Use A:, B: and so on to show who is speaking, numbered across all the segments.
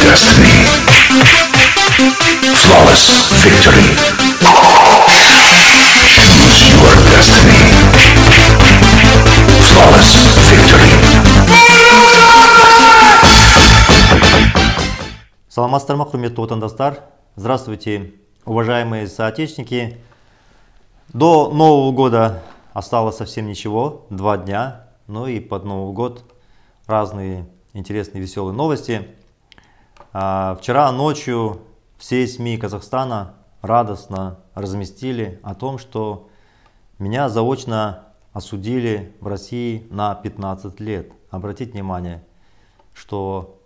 A: destiny. Flawless victory. Choose your destiny. Flawless victory. Саламастарма, құрметті отандастар. Здравствуйте, уважаемые соотечественники. До Нового года осталось совсем ничего, два дня. Ну и под Новый год разные интересные, веселые новости – а, вчера ночью все СМИ Казахстана радостно разместили о том, что меня заочно осудили в России на 15 лет. Обратите внимание, что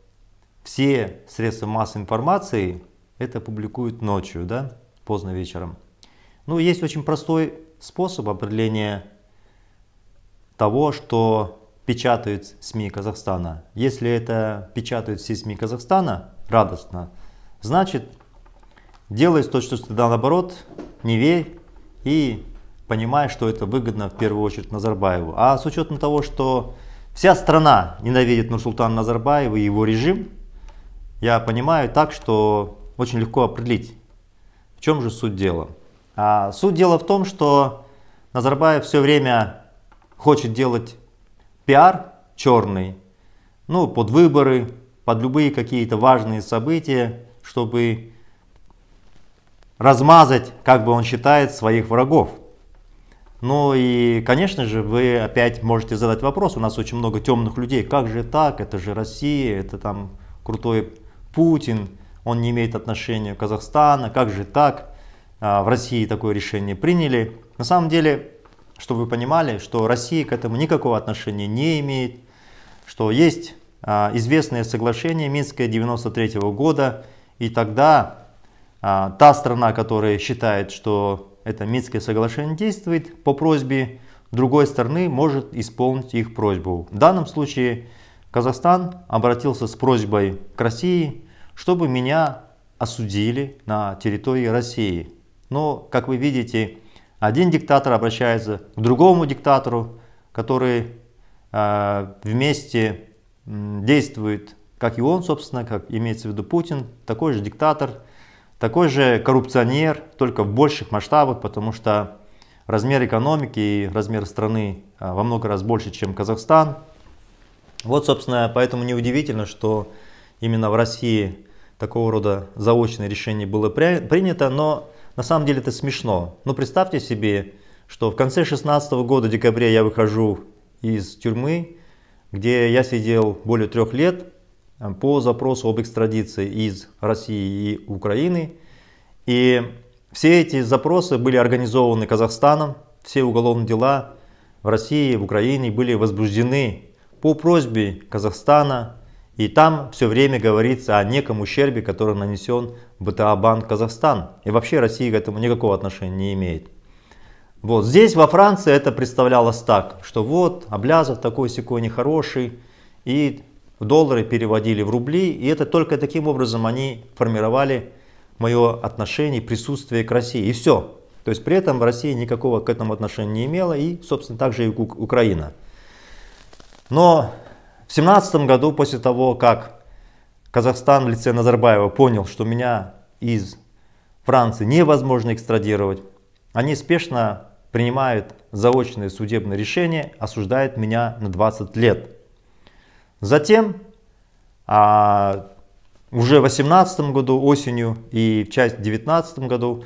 A: все средства массовой информации это публикуют ночью, да, поздно вечером. Ну, есть очень простой способ определения того, что печатают СМИ Казахстана. Если это печатают все СМИ Казахстана, радостно. Значит, делай то, что стыда наоборот, не верь и понимай, что это выгодно в первую очередь Назарбаеву. А с учетом того, что вся страна ненавидит Нурсултана Назарбаева и его режим, я понимаю так, что очень легко определить, в чем же суть дела. А суть дела в том, что Назарбаев все время хочет делать пиар черный, ну, под выборы, под любые какие-то важные события, чтобы размазать, как бы он считает, своих врагов. Ну и, конечно же, вы опять можете задать вопрос, у нас очень много темных людей, как же так, это же Россия, это там крутой Путин, он не имеет отношения к Казахстану, как же так, а, в России такое решение приняли. На самом деле, чтобы вы понимали, что Россия к этому никакого отношения не имеет, что есть а, известное соглашение Минское 93 года, и тогда а, та страна, которая считает, что это Минское соглашение действует, по просьбе другой стороны может исполнить их просьбу. В данном случае Казахстан обратился с просьбой к России, чтобы меня осудили на территории России. Но, как вы видите, один диктатор обращается к другому диктатору, который э, вместе действует, как и он, собственно, как имеется в виду Путин, такой же диктатор, такой же коррупционер, только в больших масштабах, потому что размер экономики и размер страны а, во много раз больше, чем Казахстан. Вот, собственно, поэтому неудивительно, что именно в России такого рода заочное решение было принято, но на самом деле это смешно. Но ну, представьте себе, что в конце 16 года, декабря, я выхожу из тюрьмы, где я сидел более трех лет э, по запросу об экстрадиции из России и Украины. И все эти запросы были организованы Казахстаном, все уголовные дела в России, и в Украине были возбуждены по просьбе Казахстана, и там все время говорится о неком ущербе, который нанесен БТА-банк Казахстан. И вообще Россия к этому никакого отношения не имеет. Вот здесь во Франции это представлялось так, что вот Облязов такой секой нехороший, и доллары переводили в рубли, и это только таким образом они формировали мое отношение, присутствие к России, и все. То есть при этом Россия никакого к этому отношения не имела, и, собственно, также и Украина. Но в семнадцатом году, после того, как Казахстан в лице Назарбаева понял, что меня из Франции невозможно экстрадировать, они спешно принимает заочное судебное решение, осуждает меня на 20 лет. Затем, а, уже в 2018 году осенью и в часть в 2019 году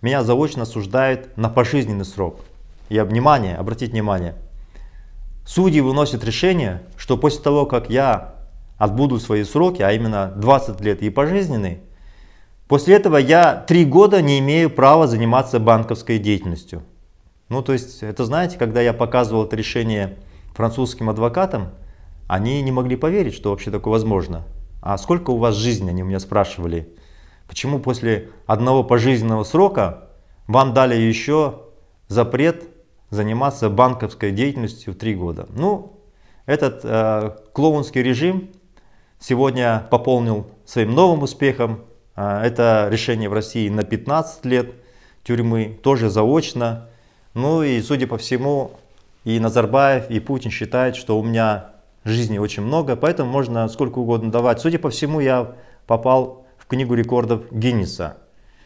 A: меня заочно осуждают на пожизненный срок. И внимание, обратите внимание, судьи выносят решение, что после того, как я отбуду свои сроки, а именно 20 лет и пожизненный, после этого я 3 года не имею права заниматься банковской деятельностью. Ну, то есть, это знаете, когда я показывал это решение французским адвокатам, они не могли поверить, что вообще такое возможно. А сколько у вас жизни, они у меня спрашивали. Почему после одного пожизненного срока вам дали еще запрет заниматься банковской деятельностью в три года? Ну, этот э, клоунский режим сегодня пополнил своим новым успехом. Э, это решение в России на 15 лет тюрьмы, тоже заочно. Ну и, судя по всему, и Назарбаев, и Путин считают, что у меня жизни очень много, поэтому можно сколько угодно давать. Судя по всему, я попал в книгу рекордов Гиннеса.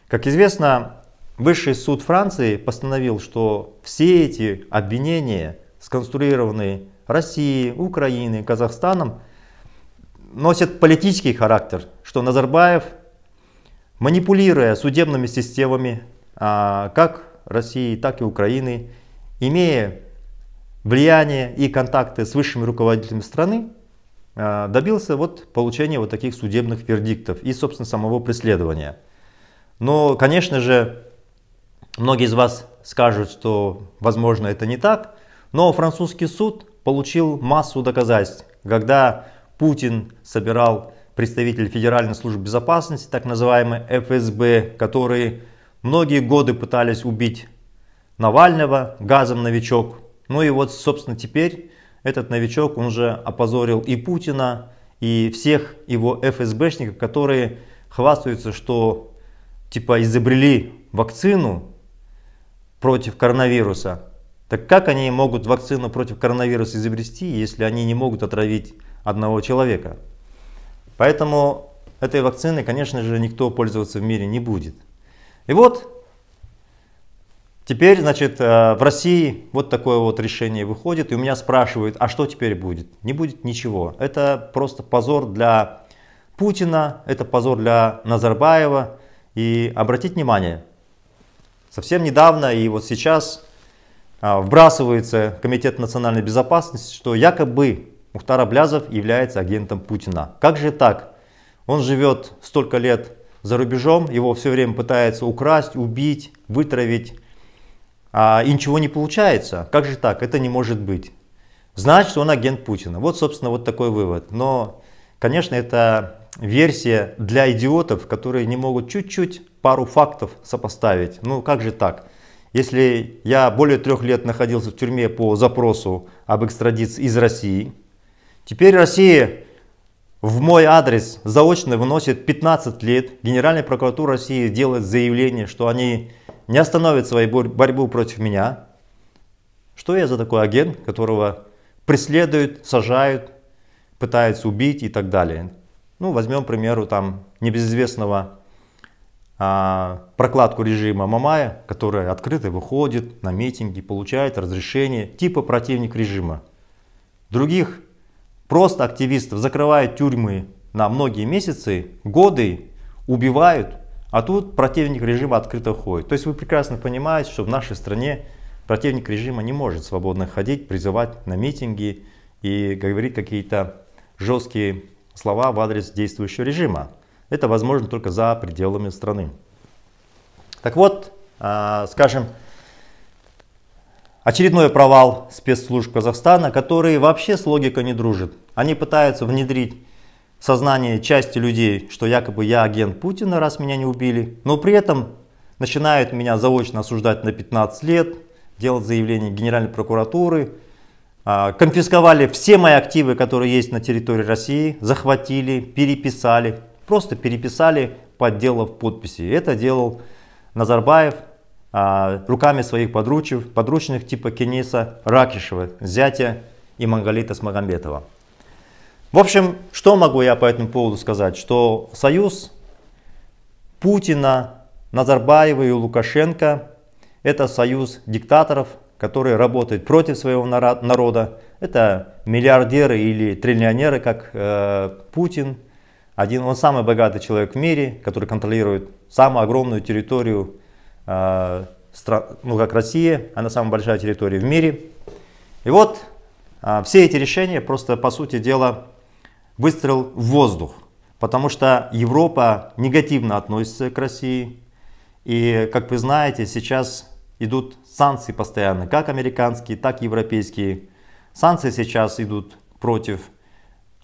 A: Как известно, Высший суд Франции постановил, что все эти обвинения, сконструированные Россией, Украиной, Казахстаном, носят политический характер, что Назарбаев, манипулируя судебными системами, а, как России, так и Украины, имея влияние и контакты с высшими руководителями страны, а, добился вот получения вот таких судебных вердиктов и, собственно, самого преследования. Но, конечно же, многие из вас скажут, что, возможно, это не так, но французский суд получил массу доказательств, когда Путин собирал представителей Федеральной службы безопасности, так называемой ФСБ, которые Многие годы пытались убить Навального газом новичок. Ну и вот, собственно, теперь этот новичок, он же опозорил и Путина, и всех его ФСБшников, которые хвастаются, что типа изобрели вакцину против коронавируса. Так как они могут вакцину против коронавируса изобрести, если они не могут отравить одного человека? Поэтому этой вакциной, конечно же, никто пользоваться в мире не будет. И вот теперь, значит, э, в России вот такое вот решение выходит, и у меня спрашивают, а что теперь будет? Не будет ничего. Это просто позор для Путина, это позор для Назарбаева. И обратите внимание, совсем недавно и вот сейчас э, вбрасывается Комитет национальной безопасности, что якобы Мухтар Аблязов является агентом Путина. Как же так? Он живет столько лет за рубежом, его все время пытаются украсть, убить, вытравить, а, и ничего не получается. Как же так? Это не может быть. Значит, он агент Путина. Вот, собственно, вот такой вывод. Но, конечно, это версия для идиотов, которые не могут чуть-чуть пару фактов сопоставить. Ну, как же так? Если я более трех лет находился в тюрьме по запросу об экстрадиции из России, теперь Россия в мой адрес заочно выносит 15 лет. Генеральная прокуратура России делает заявление, что они не остановят свою борьбу против меня. Что я за такой агент, которого преследуют, сажают, пытаются убить и так далее. Ну, возьмем, к примеру, там небезызвестного а, прокладку режима Мамая, который открыто выходит на митинги, получает разрешение, типа противник режима. Других Просто активистов закрывают тюрьмы на многие месяцы, годы, убивают, а тут противник режима открыто ходит. То есть вы прекрасно понимаете, что в нашей стране противник режима не может свободно ходить, призывать на митинги и говорить какие-то жесткие слова в адрес действующего режима. Это возможно только за пределами страны. Так вот, а, скажем, Очередной провал спецслужб Казахстана, которые вообще с логикой не дружат. Они пытаются внедрить в сознание части людей, что якобы я агент Путина, раз меня не убили, но при этом начинают меня заочно осуждать на 15 лет, делать заявление Генеральной прокуратуры, а, конфисковали все мои активы, которые есть на территории России, захватили, переписали, просто переписали, подделав подписи. Это делал Назарбаев, а, руками своих подручных, подручных типа Кенеса Ракишева, зятя и Мангалита Смагомбетова. В общем, что могу я по этому поводу сказать? Что союз Путина, Назарбаева и Лукашенко – это союз диктаторов, которые работают против своего народа. Это миллиардеры или триллионеры, как э, Путин. Один, он самый богатый человек в мире, который контролирует самую огромную территорию а, ну, как Россия, она самая большая территория в мире. И вот а, все эти решения просто, по сути дела, выстрел в воздух, потому что Европа негативно относится к России. И, как вы знаете, сейчас идут санкции постоянно, как американские, так и европейские. Санкции сейчас идут против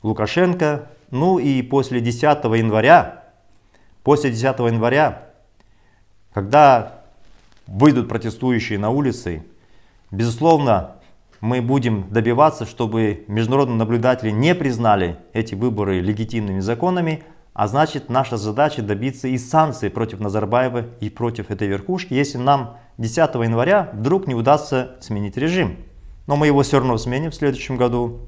A: Лукашенко. Ну и после 10 января, после 10 января когда выйдут протестующие на улицы, безусловно, мы будем добиваться, чтобы международные наблюдатели не признали эти выборы легитимными законами, а значит наша задача добиться и санкций против Назарбаева и против этой верхушки, если нам 10 января вдруг не удастся сменить режим. Но мы его все равно сменим в следующем году.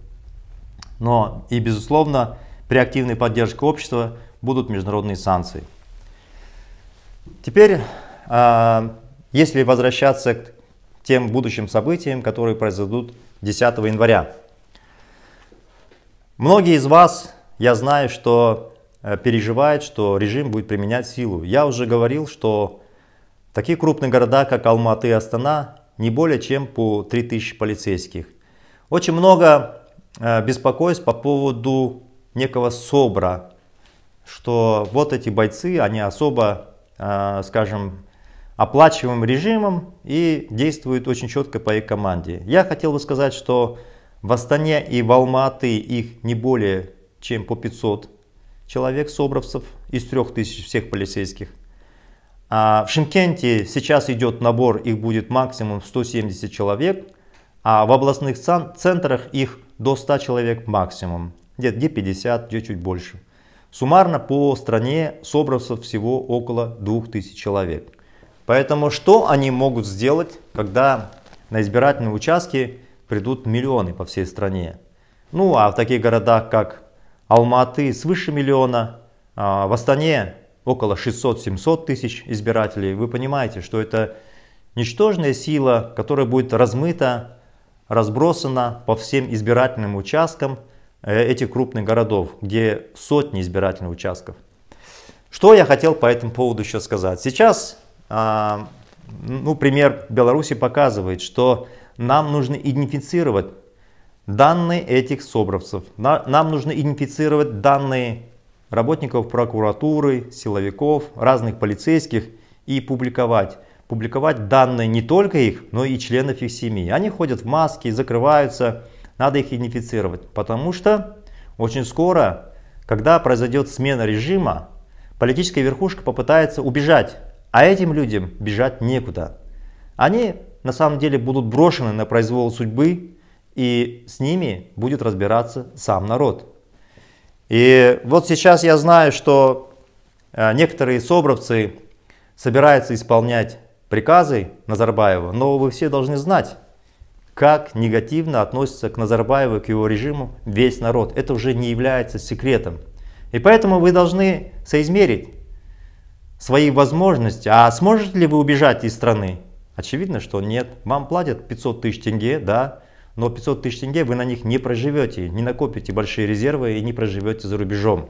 A: Но и безусловно при активной поддержке общества будут международные санкции. Теперь, а, если возвращаться к тем будущим событиям, которые произойдут 10 января. Многие из вас, я знаю, что э, переживают, что режим будет применять силу. Я уже говорил, что такие крупные города, как Алматы и Астана, не более чем по 3000 полицейских. Очень много э, беспокойств по поводу некого СОБРа, что вот эти бойцы, они особо Э, скажем, оплачиваемым режимом и действует очень четко по их команде. Я хотел бы сказать, что в Астане и в Алматы их не более чем по 500 человек собравцев из 3000 всех полицейских. А в Шимкенте сейчас идет набор, их будет максимум 170 человек, а в областных центрах их до 100 человек максимум, где где 50, где чуть больше. Суммарно по стране собрался всего около 2000 человек. Поэтому что они могут сделать, когда на избирательные участки придут миллионы по всей стране? Ну а в таких городах, как Алматы свыше миллиона, а, в Астане около 600-700 тысяч избирателей, вы понимаете, что это ничтожная сила, которая будет размыта, разбросана по всем избирательным участкам – Э, этих крупных городов, где сотни избирательных участков. Что я хотел по этому поводу еще сказать? Сейчас, а, ну, пример Беларуси показывает, что нам нужно идентифицировать данные этих собравцев. Нам нужно идентифицировать данные работников прокуратуры, силовиков, разных полицейских и публиковать. Публиковать данные не только их, но и членов их семьи. Они ходят в маске, закрываются, надо их идентифицировать, потому что очень скоро, когда произойдет смена режима, политическая верхушка попытается убежать, а этим людям бежать некуда. Они на самом деле будут брошены на произвол судьбы, и с ними будет разбираться сам народ. И вот сейчас я знаю, что э, некоторые собравцы собираются исполнять приказы Назарбаева, но вы все должны знать, как негативно относится к Назарбаеву к его режиму весь народ. Это уже не является секретом. И поэтому вы должны соизмерить свои возможности. А сможете ли вы убежать из страны? Очевидно, что нет. Вам платят 500 тысяч тенге, да, но 500 тысяч тенге вы на них не проживете, не накопите большие резервы и не проживете за рубежом.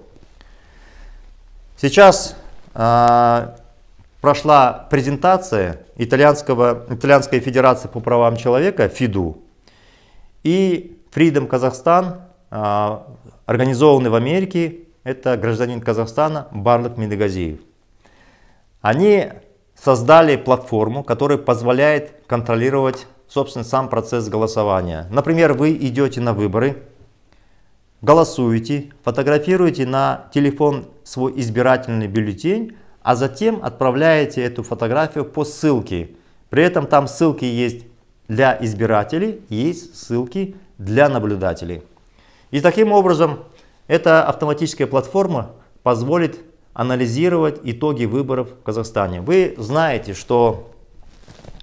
A: Сейчас а, прошла презентация Итальянского, Итальянской Федерации по правам человека, ФИДУ, и Freedom Казахстан, а, организованный в Америке, это гражданин Казахстана Барлык Медогазиев. Они создали платформу, которая позволяет контролировать, собственно, сам процесс голосования. Например, вы идете на выборы, голосуете, фотографируете на телефон свой избирательный бюллетень, а затем отправляете эту фотографию по ссылке. При этом там ссылки есть для избирателей, есть ссылки для наблюдателей. И таким образом эта автоматическая платформа позволит анализировать итоги выборов в Казахстане. Вы знаете, что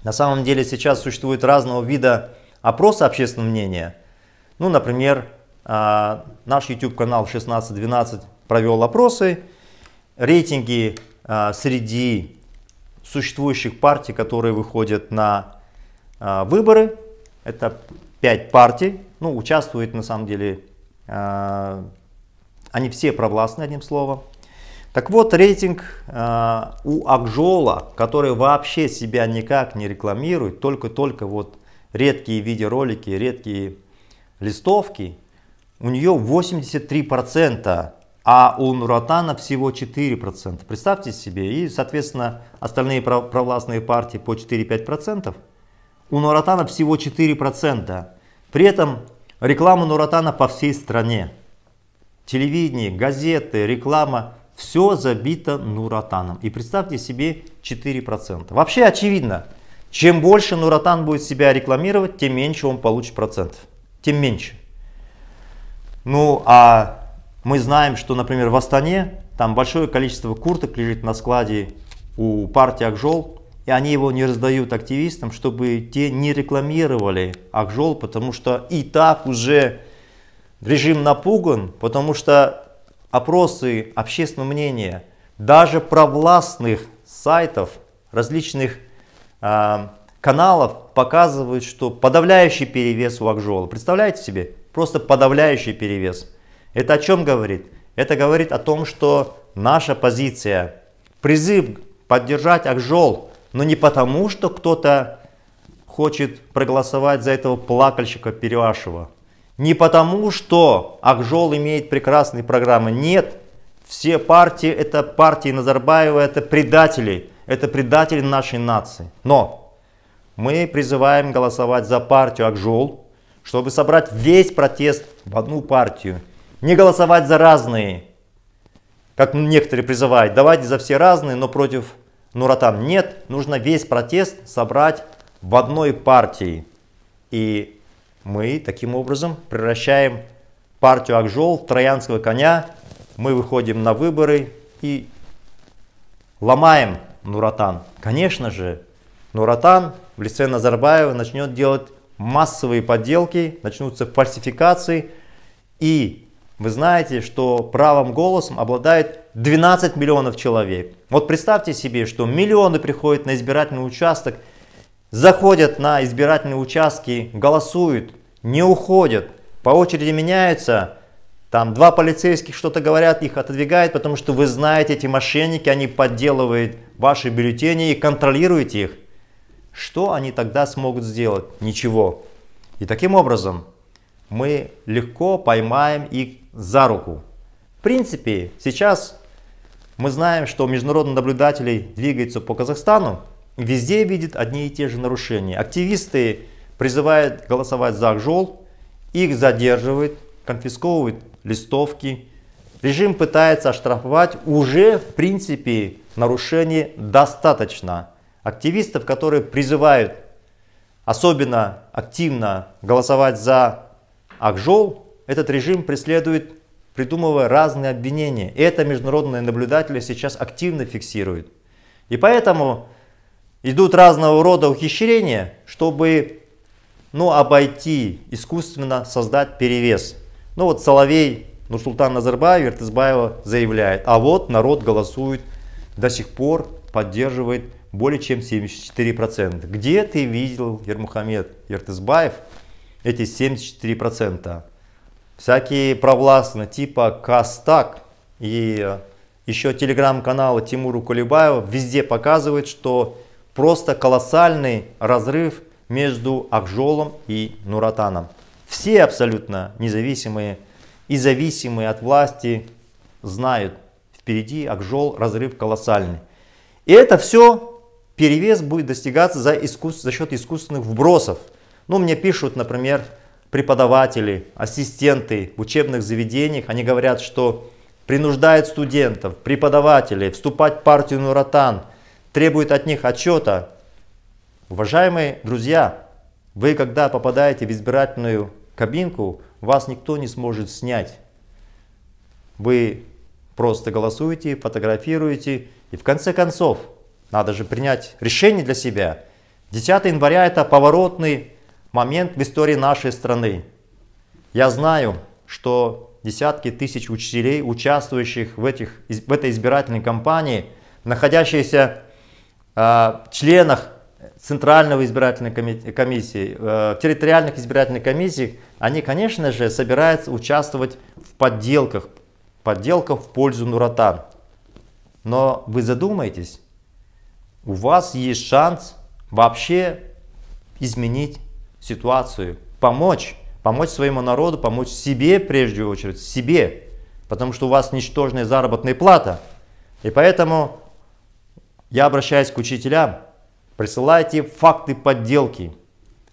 A: на самом деле сейчас существует разного вида опросы общественного мнения. Ну, например, а, наш YouTube-канал 1612 провел опросы, рейтинги Э, среди существующих партий, которые выходят на э, выборы. Это пять партий, ну, участвует на самом деле, э, они все провластны, одним словом. Так вот, рейтинг у Акжола, который вообще себя никак не рекламирует, только-только вот редкие видеоролики, редкие листовки, у нее 83% а у Нуротана всего 4%. Представьте себе, и, соответственно, остальные провластные партии по 4-5%. У Нуротана всего 4%. При этом реклама Нуротана по всей стране. Телевидение, газеты, реклама, все забито Нуротаном. И представьте себе 4%. Вообще очевидно, чем больше Нуротан будет себя рекламировать, тем меньше он получит процентов. Тем меньше. Ну а мы знаем, что, например, в Астане там большое количество курток лежит на складе у партии Акжол, и они его не раздают активистам, чтобы те не рекламировали Акжол, потому что и так уже режим напуган, потому что опросы общественного мнения даже провластных сайтов, различных э, каналов показывают, что подавляющий перевес у Акжола. Представляете себе? Просто подавляющий перевес. Это о чем говорит? Это говорит о том, что наша позиция, призыв поддержать Акжол, но не потому, что кто-то хочет проголосовать за этого плакальщика Перевашева, не потому, что Акжол имеет прекрасные программы. Нет, все партии, это партии Назарбаева, это предатели, это предатели нашей нации. Но мы призываем голосовать за партию Акжол, чтобы собрать весь протест в одну партию – не голосовать за разные, как некоторые призывают. Давайте за все разные, но против Нуратан Нет, нужно весь протест собрать в одной партии. И мы таким образом превращаем партию Акжол в троянского коня. Мы выходим на выборы и ломаем Нуратан. Конечно же, Нуратан в лице Назарбаева начнет делать массовые подделки, начнутся фальсификации. И вы знаете, что правом голосом обладает 12 миллионов человек. Вот представьте себе, что миллионы приходят на избирательный участок, заходят на избирательные участки, голосуют, не уходят, по очереди меняются, там два полицейских что-то говорят, их отодвигают, потому что вы знаете, эти мошенники, они подделывают ваши бюллетени и контролируют их. Что они тогда смогут сделать? Ничего. И таким образом мы легко поймаем и за руку. В принципе, сейчас мы знаем, что международных наблюдателей двигается по Казахстану, везде видит одни и те же нарушения. Активисты призывают голосовать за Акжол, их задерживают, конфисковывают листовки. Режим пытается оштрафовать уже, в принципе, нарушений достаточно. Активистов, которые призывают особенно активно голосовать за Акжол, этот режим преследует, придумывая разные обвинения. И это международные наблюдатели сейчас активно фиксируют. И поэтому идут разного рода ухищрения, чтобы ну, обойти, искусственно создать перевес. Ну вот Соловей, Нурсултан Назарбаев, Иртызбаева заявляет, а вот народ голосует до сих пор, поддерживает более чем 74%. Где ты видел, Ермухамед Иртызбаев, эти 74%? всякие провластные типа Кастак и э, еще телеграм-канала Тимуру Колебаева везде показывают, что просто колоссальный разрыв между Акжолом и Нуратаном. Все абсолютно независимые и зависимые от власти знают, впереди Акжол, разрыв колоссальный. И это все перевес будет достигаться за, искус... за счет искусственных вбросов. Ну, мне пишут, например, преподаватели, ассистенты в учебных заведениях, они говорят, что принуждает студентов, преподавателей вступать в партию Нуратан, требует от них отчета. Уважаемые друзья, вы когда попадаете в избирательную кабинку, вас никто не сможет снять. Вы просто голосуете, фотографируете и в конце концов надо же принять решение для себя. 10 января это поворотный момент в истории нашей страны. Я знаю, что десятки тысяч учителей, участвующих в, этих, в этой избирательной кампании, находящиеся э, в членах Центрального избирательной комиссии, э, территориальных избирательных комиссиях, они, конечно же, собираются участвовать в подделках, подделках в пользу Нурата. Но вы задумаетесь, у вас есть шанс вообще изменить ситуацию, помочь, помочь своему народу, помочь себе прежде очередь, себе, потому что у вас ничтожная заработная плата. И поэтому я обращаюсь к учителям, присылайте факты подделки,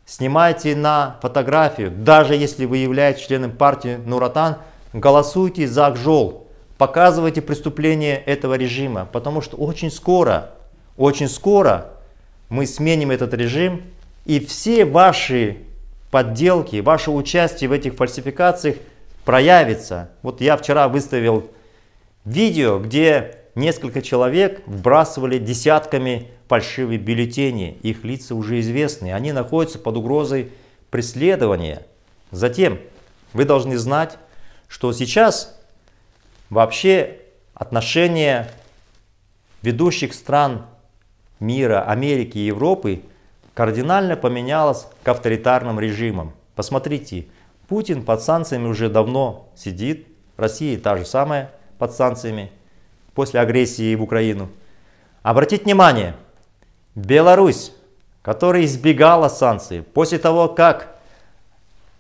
A: снимайте на фотографию, даже если вы являетесь членом партии Нуратан, голосуйте за Акжол, показывайте преступление этого режима, потому что очень скоро, очень скоро мы сменим этот режим, и все ваши подделки, ваше участие в этих фальсификациях проявится. Вот я вчера выставил видео, где несколько человек вбрасывали десятками фальшивые бюллетени. Их лица уже известны. Они находятся под угрозой преследования. Затем вы должны знать, что сейчас вообще отношения ведущих стран мира, Америки и Европы кардинально поменялось к авторитарным режимам. Посмотрите, Путин под санкциями уже давно сидит, Россия та же самая под санкциями после агрессии в Украину. Обратите внимание, Беларусь, которая избегала санкций, после того, как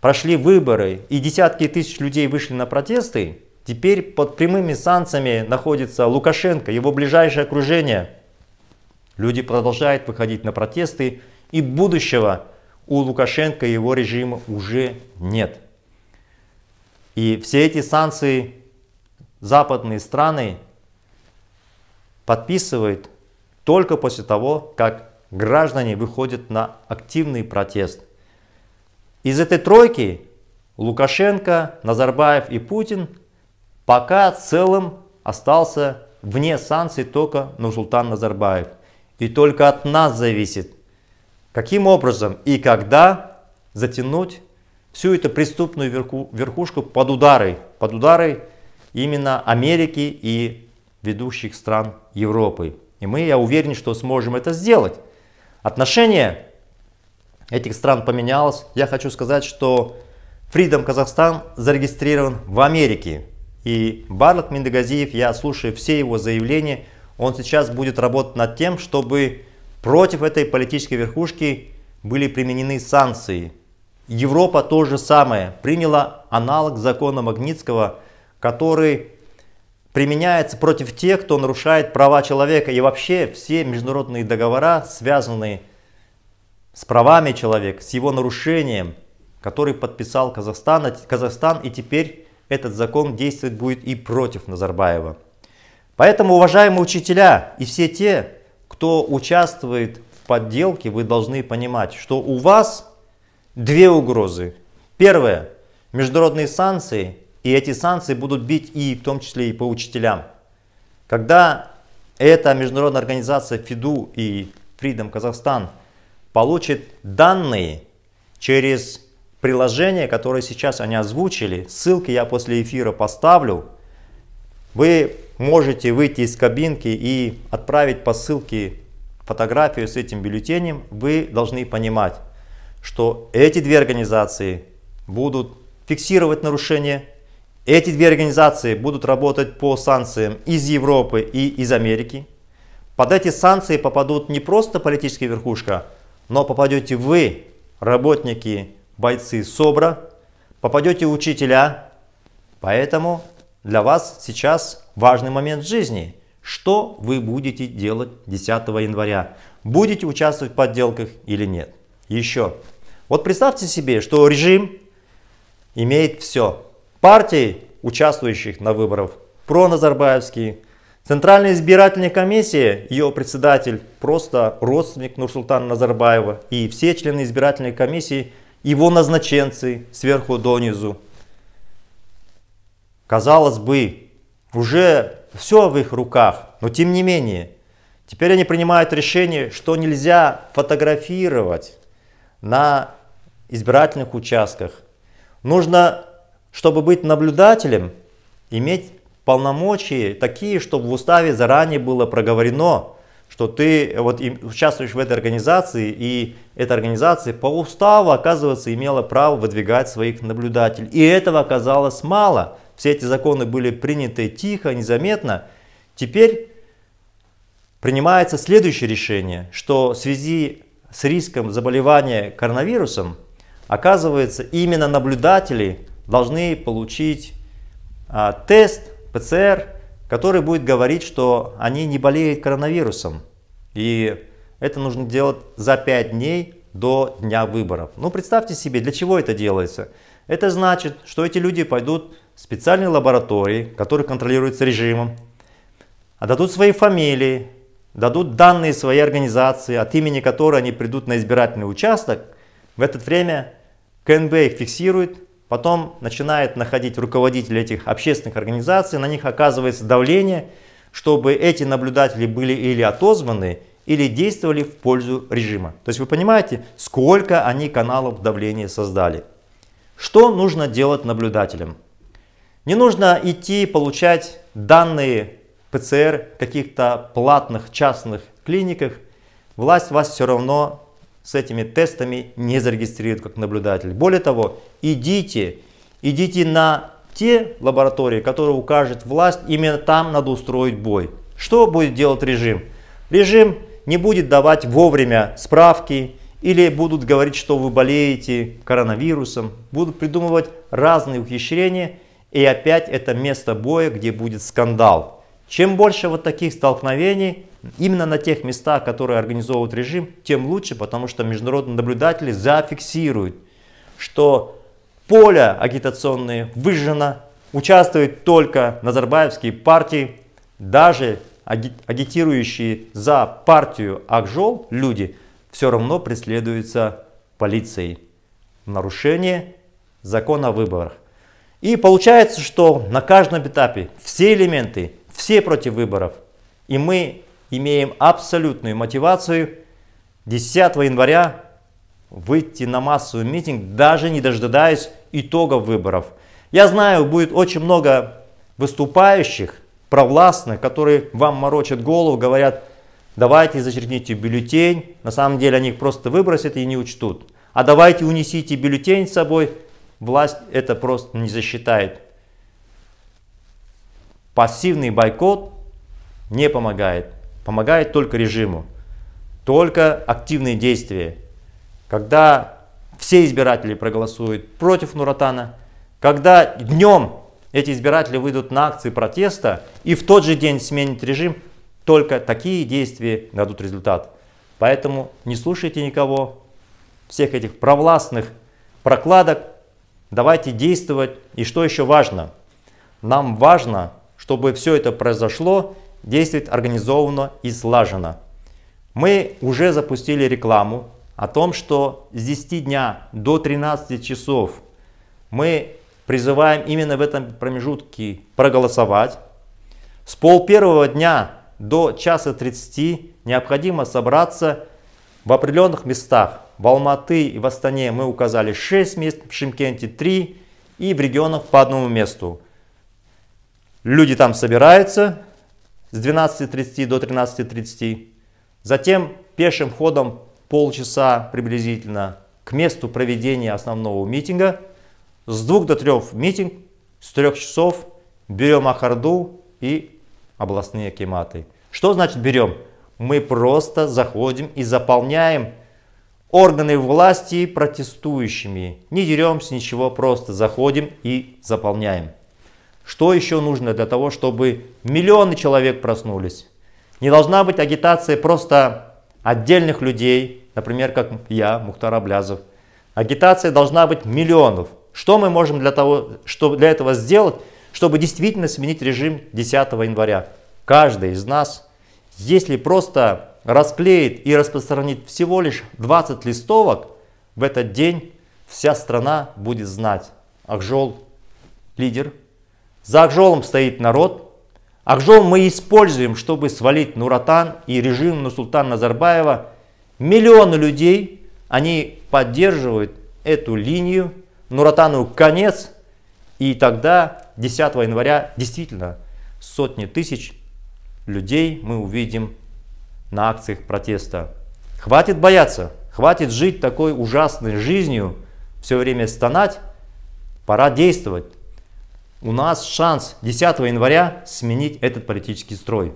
A: прошли выборы и десятки тысяч людей вышли на протесты, теперь под прямыми санкциями находится Лукашенко, его ближайшее окружение. Люди продолжают выходить на протесты, и будущего у Лукашенко и его режима уже нет. И все эти санкции западные страны подписывают только после того, как граждане выходят на активный протест. Из этой тройки Лукашенко, Назарбаев и Путин пока целым остался вне санкций только Нурсултан Назарбаев. И только от нас зависит, каким образом и когда затянуть всю эту преступную верху, верхушку под удары, под удары именно Америки и ведущих стран Европы. И мы, я уверен, что сможем это сделать. Отношение этих стран поменялось. Я хочу сказать, что Freedom Казахстан зарегистрирован в Америке. И Барлок Миндагазиев, я слушаю все его заявления, он сейчас будет работать над тем, чтобы Против этой политической верхушки были применены санкции. Европа то же самое, приняла аналог закона Магнитского, который применяется против тех, кто нарушает права человека. И вообще все международные договора, связанные с правами человека, с его нарушением, который подписал Казахстан, Казахстан и теперь этот закон действовать будет и против Назарбаева. Поэтому, уважаемые учителя и все те, кто участвует в подделке, вы должны понимать, что у вас две угрозы. Первое – международные санкции, и эти санкции будут бить и в том числе и по учителям. Когда эта международная организация ФИДУ и Freedom Казахстан получит данные через приложение, которое сейчас они озвучили, ссылки я после эфира поставлю, вы можете выйти из кабинки и отправить по ссылке фотографию с этим бюллетенем, вы должны понимать, что эти две организации будут фиксировать нарушения, эти две организации будут работать по санкциям из Европы и из Америки. Под эти санкции попадут не просто политическая верхушка, но попадете вы, работники, бойцы СОБРа, попадете учителя. Поэтому для вас сейчас важный момент в жизни. Что вы будете делать 10 января? Будете участвовать в подделках или нет? Еще. Вот представьте себе, что режим имеет все. Партии, участвующих на выборах, про Назарбаевский, Центральная избирательная комиссия, ее председатель, просто родственник Нурсултана Назарбаева и все члены избирательной комиссии, его назначенцы сверху донизу, Казалось бы, уже все в их руках, но тем не менее. Теперь они принимают решение, что нельзя фотографировать на избирательных участках. Нужно, чтобы быть наблюдателем, иметь полномочия такие, чтобы в уставе заранее было проговорено, что ты вот участвуешь в этой организации, и эта организация по уставу, оказывается, имела право выдвигать своих наблюдателей. И этого оказалось мало. Все эти законы были приняты тихо, незаметно. Теперь принимается следующее решение, что в связи с риском заболевания коронавирусом, оказывается, именно наблюдатели должны получить а, тест ПЦР, который будет говорить, что они не болеют коронавирусом. И это нужно делать за 5 дней до дня выборов. Ну, представьте себе, для чего это делается. Это значит, что эти люди пойдут специальной лаборатории, которая контролируется режимом, дадут свои фамилии, дадут данные своей организации, от имени которой они придут на избирательный участок, в это время КНБ их фиксирует, потом начинает находить руководителей этих общественных организаций, на них оказывается давление, чтобы эти наблюдатели были или отозваны, или действовали в пользу режима. То есть вы понимаете, сколько они каналов давления создали. Что нужно делать наблюдателям? Не нужно идти получать данные ПЦР каких-то платных частных клиниках. Власть вас все равно с этими тестами не зарегистрирует как наблюдатель. Более того, идите, идите на те лаборатории, которые укажет власть, именно там надо устроить бой. Что будет делать режим? Режим не будет давать вовремя справки или будут говорить, что вы болеете коронавирусом, будут придумывать разные ухищрения, и опять это место боя, где будет скандал. Чем больше вот таких столкновений, именно на тех местах, которые организовывают режим, тем лучше, потому что международные наблюдатели зафиксируют, что поле агитационное выжжено, участвуют только назарбаевские партии, даже агитирующие за партию Акжол люди все равно преследуются полицией. Нарушение закона о выборах. И получается, что на каждом этапе все элементы, все против выборов. И мы имеем абсолютную мотивацию 10 января выйти на массовый митинг, даже не дожидаясь итогов выборов. Я знаю, будет очень много выступающих, провластных, которые вам морочат голову, говорят, давайте зачеркните бюллетень. На самом деле они их просто выбросят и не учтут. А давайте унесите бюллетень с собой, власть это просто не засчитает. Пассивный бойкот не помогает. Помогает только режиму, только активные действия. Когда все избиратели проголосуют против Нуратана, когда днем эти избиратели выйдут на акции протеста и в тот же день сменят режим, только такие действия дадут результат. Поэтому не слушайте никого, всех этих провластных прокладок, Давайте действовать. И что еще важно? Нам важно, чтобы все это произошло, действовать организованно и слаженно. Мы уже запустили рекламу о том, что с 10 дня до 13 часов мы призываем именно в этом промежутке проголосовать. С пол первого дня до часа 30 необходимо собраться в определенных местах. В Алматы и в Астане мы указали 6 мест, в Шимкенте 3 и в регионах по одному месту. Люди там собираются с 12.30 до 13.30. Затем пешим ходом полчаса приблизительно к месту проведения основного митинга. С 2 до 3 митинг, с 3 часов берем Ахарду и областные кематы. Что значит берем? Мы просто заходим и заполняем органы власти протестующими. Не деремся, ничего, просто заходим и заполняем. Что еще нужно для того, чтобы миллионы человек проснулись? Не должна быть агитация просто отдельных людей, например, как я, Мухтар Аблязов. Агитация должна быть миллионов. Что мы можем для, того, чтобы для этого сделать, чтобы действительно сменить режим 10 января? Каждый из нас, если просто расклеит и распространит всего лишь 20 листовок, в этот день вся страна будет знать. Акжол – лидер. За Акжолом стоит народ. Акжол мы используем, чтобы свалить Нуратан и режим Нусултана Назарбаева. Миллионы людей, они поддерживают эту линию. Нуратану конец. И тогда 10 января действительно сотни тысяч людей мы увидим на акциях протеста. Хватит бояться, хватит жить такой ужасной жизнью, все время стонать, пора действовать. У нас шанс 10 января сменить этот политический строй.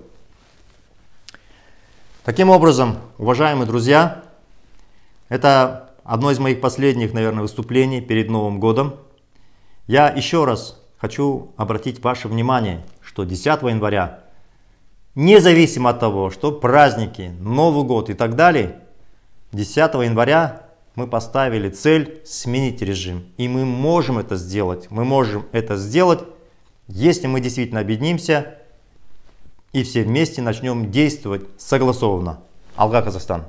A: Таким образом, уважаемые друзья, это одно из моих последних, наверное, выступлений перед Новым годом. Я еще раз хочу обратить ваше внимание, что 10 января Независимо от того, что праздники, Новый год и так далее, 10 января мы поставили цель сменить режим. И мы можем это сделать. Мы можем это сделать, если мы действительно объединимся и все вместе начнем действовать согласованно. Алга, Казахстан.